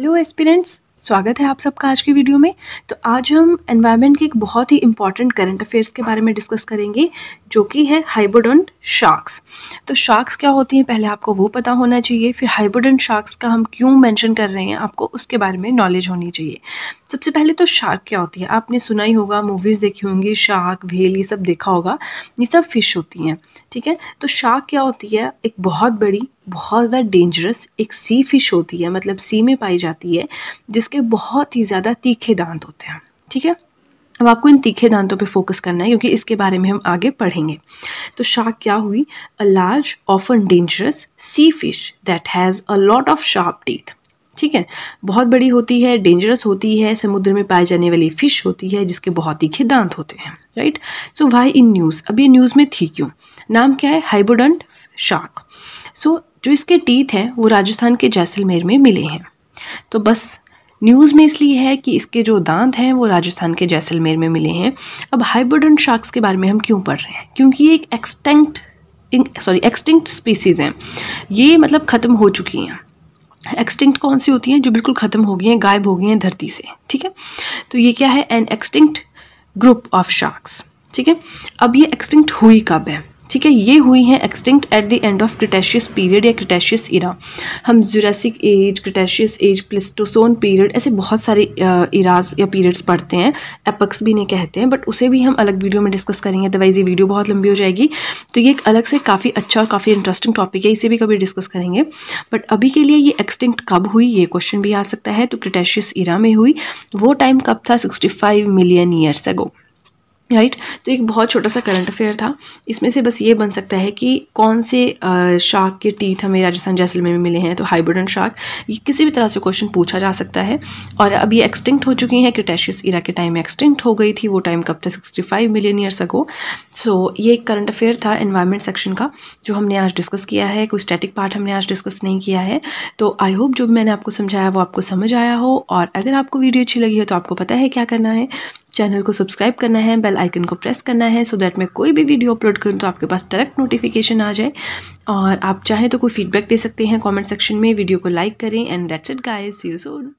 Hello aspirants स्वागत है आप सबका आज की वीडियो में तो आज हम एनवायरनमेंट के एक बहुत ही इंपॉर्टेंट करंट अफेयर्स के बारे में डिस्कस करेंगे जो कि है हाइबोडेंट शार्क्स तो शार्क्स क्या होती हैं पहले आपको वो पता होना चाहिए फिर हाइबोडेंट शार्क्स का हम क्यों मेंशन कर रहे हैं आपको उसके बारे में नॉलेज होनी चाहिए सबसे पहले तो शार्क क्या होती है आपने सुना ही होगा मूवीज़ देखी होंगी शार्क व्हेल ये सब देखा होगा ये सब फिश होती हैं ठीक है तो शार्क क्या होती है एक बहुत बड़ी बहुत ज़्यादा डेंजरस एक सी फिश होती है मतलब सी में पाई जाती है जिसके बहुत ही ज़्यादा तीखे दांत होते हैं ठीक है अब आपको इन तीखे दांतों पे फोकस करना है क्योंकि इसके बारे में हम आगे पढ़ेंगे तो शार्क क्या हुई a large often dangerous sea fish that has a lot of sharp teeth ठीक है बहुत बड़ी होती है डेंजरस होती है समुद्र में पाई जाने वाली फिश होती है जिसके बहुत तीखे दांत होते हैं right so why in news अब ये न्यूज़ में थी क्यों नाम क्या है हाइबोडंट शार्क सो जो इसके टीथ हैं वो राजस्थान के जैसलमेर में मिले हैं तो बस न्यूज़ में इसलिए है कि इसके जो दांत हैं वो राजस्थान के जैसलमेर में मिले हैं अब हाइब्रिडन शार्क्स के बारे में हम क्यों पढ़ रहे हैं क्योंकि ये एक एक्सटेंक्ट सॉरी एक्सटिंक्ट स्पीसीज़ हैं ये मतलब ख़त्म हो चुकी हैं एक्सटिंक्ट कौन सी होती हैं जो बिल्कुल ख़त्म हो गई हैं गायब हो गई हैं धरती से ठीक है तो ये क्या है an extinct group of sharks ठीक है अब ये एक्सटिंक्ट हुई कब है ठीक है ये हुई हैं extinct at the end of cretaceous period या क्रिटेशियस इरा हम Jurassic age cretaceous age pleistocene period ऐसे बहुत सारे इराज या पीरियड्स पढ़ते हैं एपक्स भी नहीं कहते हैं बट उसे भी हम अलग वीडियो में डिस्कस करेंगे अदरवाइज़ ये वीडियो बहुत लंबी हो जाएगी तो ये एक अलग से काफ़ी अच्छा और काफ़ी इंटरेस्टिंग टॉपिक है इसे भी कभी डिस्कस करेंगे बट अभी के लिए ये एक्सटिंक्ट कब हुई ये क्वेश्चन भी आ सकता है तो क्रिटेशियस इरा में हुई वो टाइम कब था five million years ago right right? तो एक बहुत छोटा सा करंट अफेयर था इसमें से बस ये बन सकता है कि कौन से शार्क के टीथ हमें राजस्थान जैसलमेर में मिले हैं तो हाइब्रिडन शार्क ये किसी भी तरह से क्वेश्चन पूछा जा सकता है और अब ये एक्सटिंक्ट हो चुकी हैं क्रिटेशियस इरा के टाइम में एक्सटिंक्ट हो गई थी वो टाइम कब था sixty five million years ago so ये एक करंट अफेयर था इन्वायरमेंट सेक्शन का जो हमने आज डिस्कस किया है कोई स्टैटिक पार्ट हमने आज डिस्कस नहीं किया है तो आई होप जो मैंने आपको समझाया वो आपको समझ आया हो और अगर आपको वीडियो अच्छी लगी है तो आपको पता है क्या करना है चैनल को सब्सक्राइब करना है बेल आइकन को प्रेस करना है सो दैट मैं कोई भी वीडियो अपलोड करूँ तो आपके पास डायरेक्ट नोटिफिकेशन आ जाए और आप चाहें तो कोई फीडबैक दे सकते हैं कमेंट सेक्शन में वीडियो को लाइक करें and that's it guys see you Son